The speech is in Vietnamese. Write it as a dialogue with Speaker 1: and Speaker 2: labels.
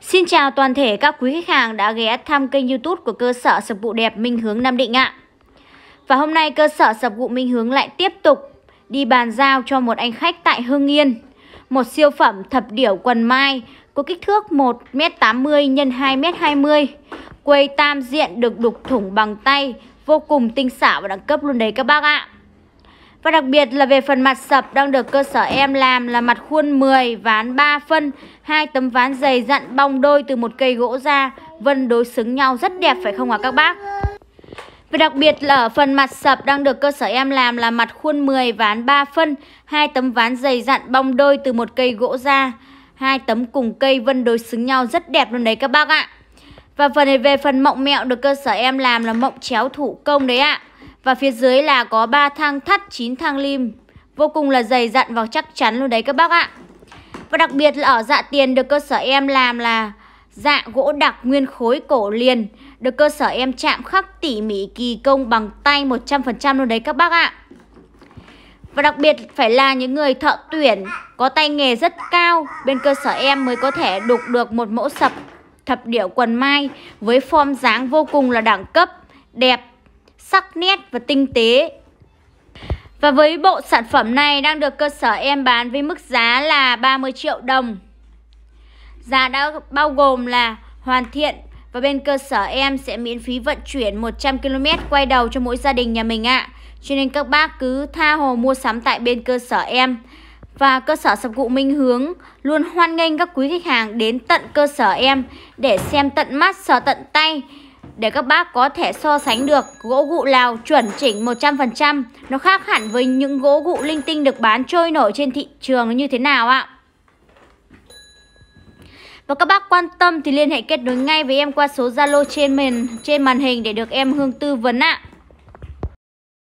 Speaker 1: Xin chào toàn thể các quý khách hàng đã ghé thăm kênh youtube của cơ sở sập vụ đẹp Minh Hướng Nam Định ạ. Và hôm nay cơ sở sập vụ Minh Hướng lại tiếp tục đi bàn giao cho một anh khách tại Hưng Yên một siêu phẩm thập điểu quần mai có kích thước 1m80 x 2m20 quầy tam diện được đục thủng bằng tay vô cùng tinh xảo và đẳng cấp luôn đấy các bác ạ và đặc biệt là về phần mặt sập đang được cơ sở em làm là mặt khuôn 10 ván 3 phân, hai tấm ván dày dặn bong đôi từ một cây gỗ ra, vân đối xứng nhau rất đẹp phải không ạ à các bác? Và đặc biệt là ở phần mặt sập đang được cơ sở em làm là mặt khuôn 10 ván 3 phân, hai tấm ván dày dặn bong đôi từ một cây gỗ ra, hai tấm cùng cây vân đối xứng nhau rất đẹp luôn đấy các bác ạ. Và phần này về phần mộng mẹo được cơ sở em làm là mộng chéo thủ công đấy ạ. Và phía dưới là có 3 thang thắt, 9 thang lim. Vô cùng là dày dặn và chắc chắn luôn đấy các bác ạ. Và đặc biệt là ở dạ tiền được cơ sở em làm là dạ gỗ đặc nguyên khối cổ liền. Được cơ sở em chạm khắc tỉ mỉ kỳ công bằng tay 100% luôn đấy các bác ạ. Và đặc biệt phải là những người thợ tuyển có tay nghề rất cao bên cơ sở em mới có thể đục được một mẫu sập thập điệu quần mai với form dáng vô cùng là đẳng cấp, đẹp sắc nét và tinh tế. Và với bộ sản phẩm này đang được cơ sở em bán với mức giá là 30 triệu đồng. Giá đã bao gồm là hoàn thiện và bên cơ sở em sẽ miễn phí vận chuyển 100 km quay đầu cho mỗi gia đình nhà mình ạ. À. Cho nên các bác cứ tha hồ mua sắm tại bên cơ sở em. Và cơ sở sập cụ Minh Hướng luôn hoan nghênh các quý khách hàng đến tận cơ sở em để xem tận mắt, sờ tận tay để các bác có thể so sánh được gỗ gụ Lào chuẩn chỉnh 100%. Nó khác hẳn với những gỗ gụ linh tinh được bán trôi nổi trên thị trường như thế nào ạ. Và các bác quan tâm thì liên hệ kết nối ngay với em qua số Zalo trên mình trên màn hình để được em Hương tư vấn ạ.